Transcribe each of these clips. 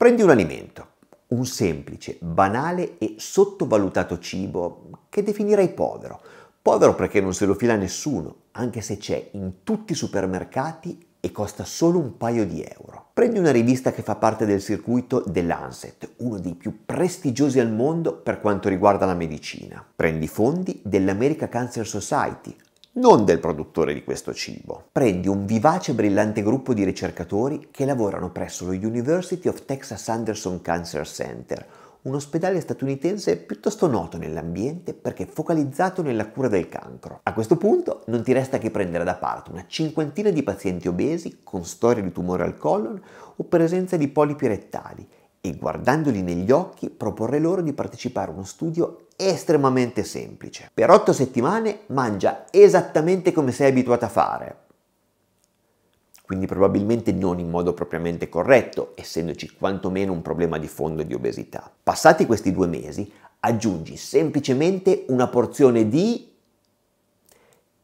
Prendi un alimento, un semplice, banale e sottovalutato cibo che definirei povero. Povero perché non se lo fila nessuno, anche se c'è in tutti i supermercati e costa solo un paio di euro. Prendi una rivista che fa parte del circuito dell'ANSET, uno dei più prestigiosi al mondo per quanto riguarda la medicina. Prendi fondi dell'America Cancer Society, non del produttore di questo cibo. Prendi un vivace e brillante gruppo di ricercatori che lavorano presso lo University of Texas Anderson Cancer Center, un ospedale statunitense piuttosto noto nell'ambiente perché focalizzato nella cura del cancro. A questo punto non ti resta che prendere da parte una cinquantina di pazienti obesi con storia di tumore al colon o presenza di polipi rettali e guardandoli negli occhi proporre loro di partecipare a uno studio estremamente semplice. Per 8 settimane mangia esattamente come sei abituato a fare, quindi probabilmente non in modo propriamente corretto, essendoci quantomeno un problema di fondo di obesità. Passati questi due mesi, aggiungi semplicemente una porzione di...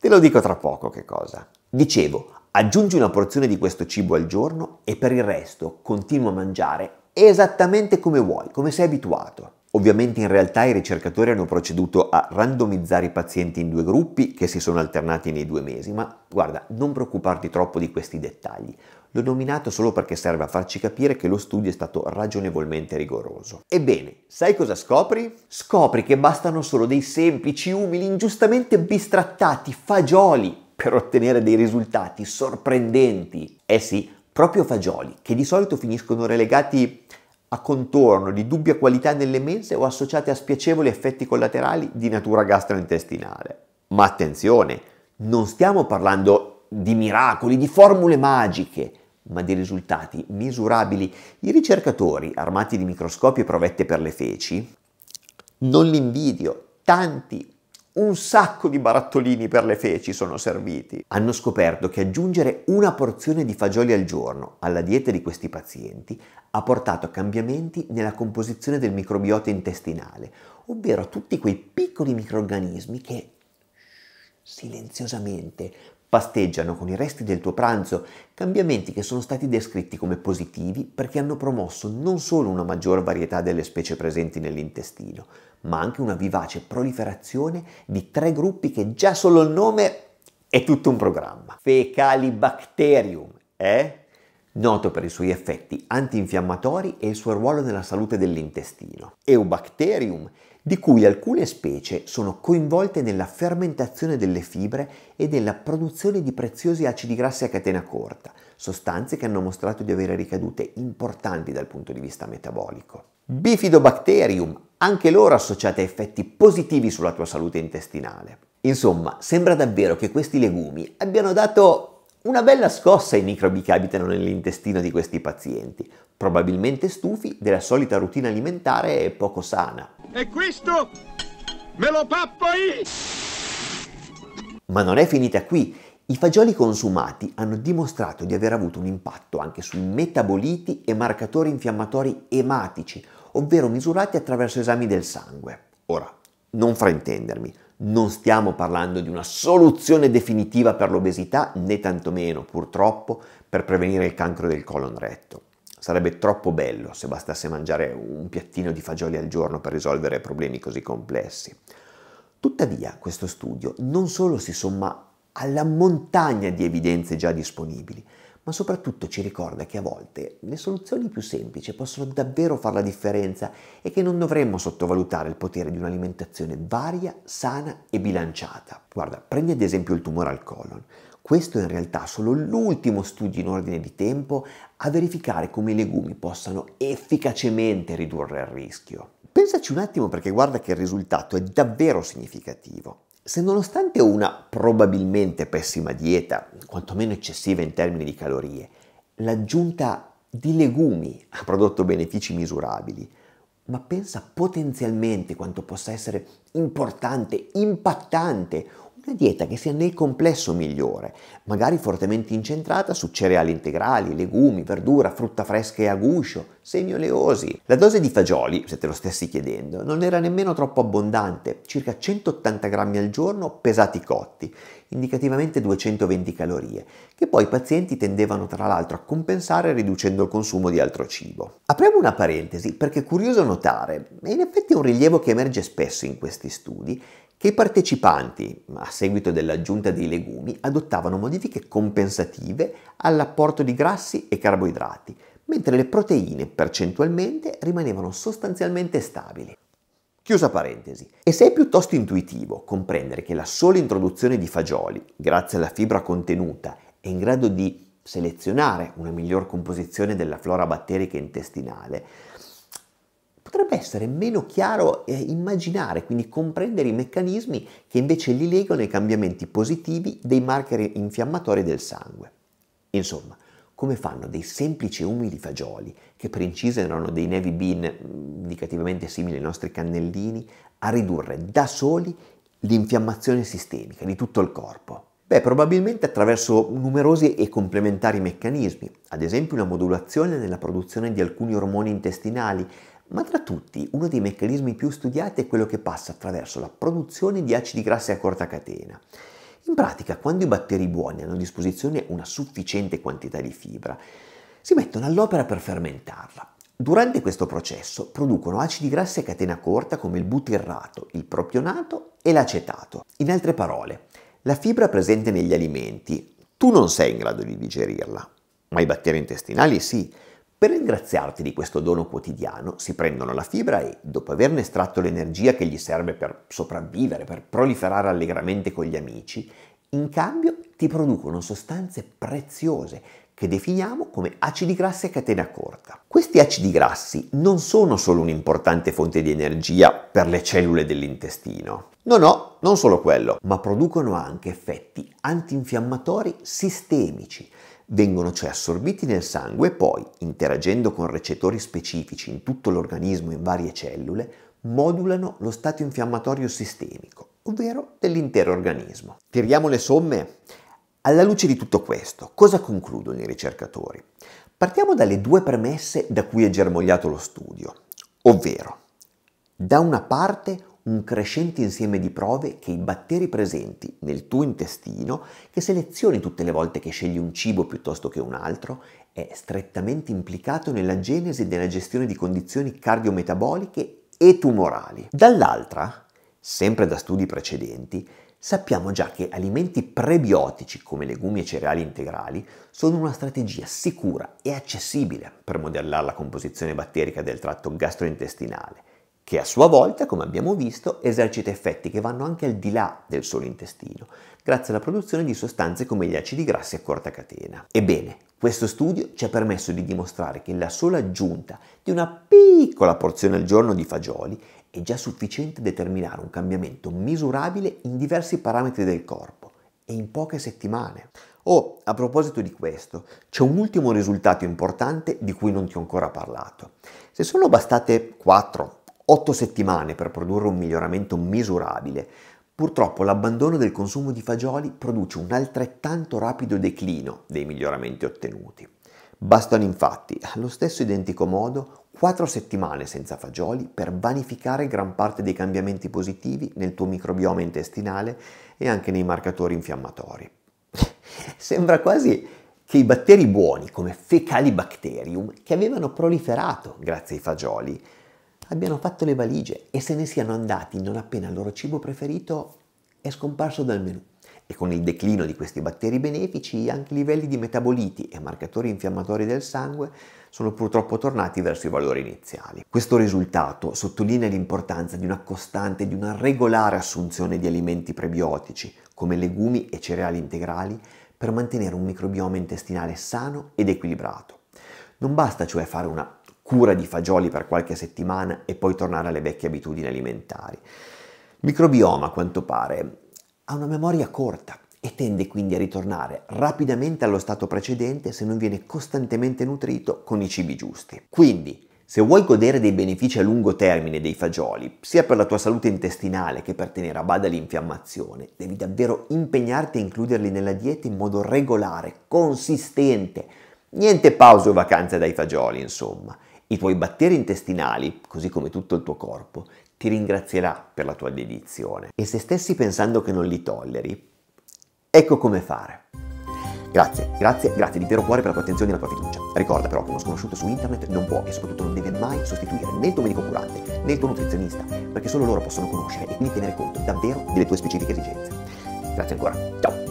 Te lo dico tra poco che cosa. Dicevo, aggiungi una porzione di questo cibo al giorno e per il resto continua a mangiare esattamente come vuoi, come sei abituato. Ovviamente in realtà i ricercatori hanno proceduto a randomizzare i pazienti in due gruppi che si sono alternati nei due mesi, ma guarda, non preoccuparti troppo di questi dettagli. L'ho nominato solo perché serve a farci capire che lo studio è stato ragionevolmente rigoroso. Ebbene, sai cosa scopri? Scopri che bastano solo dei semplici, umili, ingiustamente bistrattati fagioli per ottenere dei risultati sorprendenti. Eh sì, proprio fagioli, che di solito finiscono relegati a contorno di dubbia qualità nelle mense o associate a spiacevoli effetti collaterali di natura gastrointestinale. Ma attenzione, non stiamo parlando di miracoli, di formule magiche, ma di risultati misurabili. I ricercatori, armati di microscopi e provette per le feci, non li invidio, tanti un sacco di barattolini per le feci sono serviti. Hanno scoperto che aggiungere una porzione di fagioli al giorno alla dieta di questi pazienti ha portato a cambiamenti nella composizione del microbiota intestinale, ovvero tutti quei piccoli microorganismi che silenziosamente Pasteggiano con i resti del tuo pranzo cambiamenti che sono stati descritti come positivi perché hanno promosso non solo una maggior varietà delle specie presenti nell'intestino, ma anche una vivace proliferazione di tre gruppi che già solo il nome è tutto un programma. Fecalibacterium, eh? noto per i suoi effetti antinfiammatori e il suo ruolo nella salute dell'intestino. Eubacterium di cui alcune specie sono coinvolte nella fermentazione delle fibre e nella produzione di preziosi acidi grassi a catena corta, sostanze che hanno mostrato di avere ricadute importanti dal punto di vista metabolico. Bifidobacterium, anche loro associate a effetti positivi sulla tua salute intestinale. Insomma, sembra davvero che questi legumi abbiano dato una bella scossa ai microbi che abitano nell'intestino di questi pazienti, probabilmente stufi della solita routine alimentare poco sana. E questo me lo pappo io! Ma non è finita qui. I fagioli consumati hanno dimostrato di aver avuto un impatto anche sui metaboliti e marcatori infiammatori ematici, ovvero misurati attraverso esami del sangue. Ora, non fraintendermi, non stiamo parlando di una soluzione definitiva per l'obesità, né tantomeno, purtroppo, per prevenire il cancro del colon retto. Sarebbe troppo bello se bastasse mangiare un piattino di fagioli al giorno per risolvere problemi così complessi. Tuttavia, questo studio non solo si somma alla montagna di evidenze già disponibili, ma soprattutto ci ricorda che a volte le soluzioni più semplici possono davvero fare la differenza e che non dovremmo sottovalutare il potere di un'alimentazione varia, sana e bilanciata. Guarda, prendi ad esempio il tumore al colon. Questo è in realtà solo l'ultimo studio in ordine di tempo a verificare come i legumi possano efficacemente ridurre il rischio. Pensaci un attimo perché guarda che il risultato è davvero significativo. Se nonostante una probabilmente pessima dieta, quantomeno eccessiva in termini di calorie, l'aggiunta di legumi ha prodotto benefici misurabili, ma pensa potenzialmente quanto possa essere importante, impattante una dieta che sia nel complesso migliore, magari fortemente incentrata su cereali integrali, legumi, verdura, frutta fresca e a guscio, semi oleosi. La dose di fagioli, se te lo stessi chiedendo, non era nemmeno troppo abbondante, circa 180 grammi al giorno pesati cotti, indicativamente 220 calorie, che poi i pazienti tendevano tra l'altro a compensare riducendo il consumo di altro cibo. Apriamo una parentesi perché è curioso notare, e in effetti è un rilievo che emerge spesso in questi studi, che i partecipanti, a seguito dell'aggiunta dei legumi, adottavano modifiche compensative all'apporto di grassi e carboidrati, mentre le proteine percentualmente rimanevano sostanzialmente stabili. Chiusa parentesi. E se è piuttosto intuitivo comprendere che la sola introduzione di fagioli, grazie alla fibra contenuta, è in grado di selezionare una miglior composizione della flora batterica intestinale, potrebbe essere meno chiaro eh, immaginare, quindi comprendere i meccanismi che invece li legano ai cambiamenti positivi dei marker infiammatori del sangue. Insomma, come fanno dei semplici e umili fagioli, che per inciso erano dei navy bean mm, indicativamente simili ai nostri cannellini, a ridurre da soli l'infiammazione sistemica di tutto il corpo? Beh, probabilmente attraverso numerosi e complementari meccanismi, ad esempio una modulazione nella produzione di alcuni ormoni intestinali, ma tra tutti, uno dei meccanismi più studiati è quello che passa attraverso la produzione di acidi grassi a corta catena. In pratica, quando i batteri buoni hanno a disposizione una sufficiente quantità di fibra, si mettono all'opera per fermentarla. Durante questo processo producono acidi grassi a catena corta come il butirrato, il propionato e l'acetato. In altre parole, la fibra presente negli alimenti, tu non sei in grado di digerirla, ma i batteri intestinali sì, per ringraziarti di questo dono quotidiano si prendono la fibra e, dopo averne estratto l'energia che gli serve per sopravvivere, per proliferare allegramente con gli amici, in cambio ti producono sostanze preziose che definiamo come acidi grassi a catena corta. Questi acidi grassi non sono solo un'importante fonte di energia per le cellule dell'intestino. No, no, non solo quello, ma producono anche effetti antinfiammatori sistemici vengono cioè assorbiti nel sangue e poi, interagendo con recettori specifici in tutto l'organismo e in varie cellule, modulano lo stato infiammatorio sistemico, ovvero dell'intero organismo. Tiriamo le somme? Alla luce di tutto questo, cosa concludono i ricercatori? Partiamo dalle due premesse da cui è germogliato lo studio, ovvero, da una parte un crescente insieme di prove che i batteri presenti nel tuo intestino, che selezioni tutte le volte che scegli un cibo piuttosto che un altro, è strettamente implicato nella genesi e nella gestione di condizioni cardiometaboliche e tumorali. Dall'altra, sempre da studi precedenti, sappiamo già che alimenti prebiotici come legumi e cereali integrali sono una strategia sicura e accessibile per modellare la composizione batterica del tratto gastrointestinale che a sua volta, come abbiamo visto, esercita effetti che vanno anche al di là del solo intestino, grazie alla produzione di sostanze come gli acidi grassi a corta catena. Ebbene, questo studio ci ha permesso di dimostrare che la sola aggiunta di una piccola porzione al giorno di fagioli è già sufficiente a determinare un cambiamento misurabile in diversi parametri del corpo e in poche settimane. Oh, a proposito di questo, c'è un ultimo risultato importante di cui non ti ho ancora parlato. Se sono bastate 4, 8 settimane per produrre un miglioramento misurabile. Purtroppo l'abbandono del consumo di fagioli produce un altrettanto rapido declino dei miglioramenti ottenuti. Bastano infatti, allo stesso identico modo, 4 settimane senza fagioli per vanificare gran parte dei cambiamenti positivi nel tuo microbioma intestinale e anche nei marcatori infiammatori. Sembra quasi che i batteri buoni, come Fecalibacterium, che avevano proliferato grazie ai fagioli, abbiano fatto le valigie e se ne siano andati non appena il loro cibo preferito è scomparso dal menù. E con il declino di questi batteri benefici anche i livelli di metaboliti e marcatori infiammatori del sangue sono purtroppo tornati verso i valori iniziali. Questo risultato sottolinea l'importanza di una costante e di una regolare assunzione di alimenti prebiotici, come legumi e cereali integrali, per mantenere un microbioma intestinale sano ed equilibrato. Non basta cioè fare una cura di fagioli per qualche settimana e poi tornare alle vecchie abitudini alimentari. Il microbioma, a quanto pare, ha una memoria corta e tende quindi a ritornare rapidamente allo stato precedente se non viene costantemente nutrito con i cibi giusti. Quindi, se vuoi godere dei benefici a lungo termine dei fagioli, sia per la tua salute intestinale che per tenere a bada l'infiammazione, devi davvero impegnarti a includerli nella dieta in modo regolare, consistente. Niente pause o vacanze dai fagioli, insomma i tuoi batteri intestinali, così come tutto il tuo corpo, ti ringrazierà per la tua dedizione. E se stessi pensando che non li tolleri, ecco come fare. Grazie, grazie, grazie di vero cuore per la tua attenzione e la tua fiducia. Ricorda però che uno sconosciuto su internet non può e soprattutto non deve mai sostituire né il tuo medico curante né il tuo nutrizionista, perché solo loro possono conoscere e quindi tenere conto davvero delle tue specifiche esigenze. Grazie ancora, ciao!